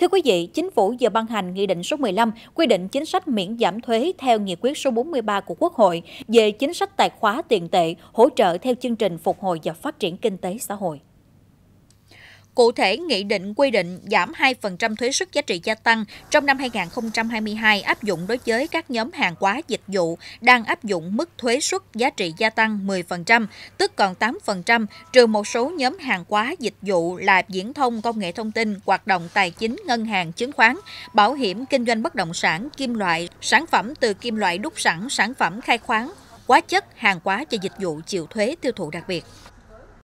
Thưa quý vị, Chính phủ vừa ban hành Nghị định số 15 quy định chính sách miễn giảm thuế theo Nghị quyết số 43 của Quốc hội về chính sách tài khóa tiền tệ hỗ trợ theo chương trình phục hồi và phát triển kinh tế xã hội. Cụ thể, nghị định quy định giảm 2% thuế suất giá trị gia tăng trong năm 2022 áp dụng đối với các nhóm hàng hóa dịch vụ đang áp dụng mức thuế suất giá trị gia tăng 10%, tức còn 8%, trừ một số nhóm hàng hóa dịch vụ là viễn thông, công nghệ thông tin, hoạt động tài chính, ngân hàng, chứng khoán, bảo hiểm, kinh doanh bất động sản, kim loại, sản phẩm từ kim loại đúc sẵn, sản phẩm khai khoáng, hóa chất, hàng hóa cho dịch vụ chịu thuế tiêu thụ đặc biệt.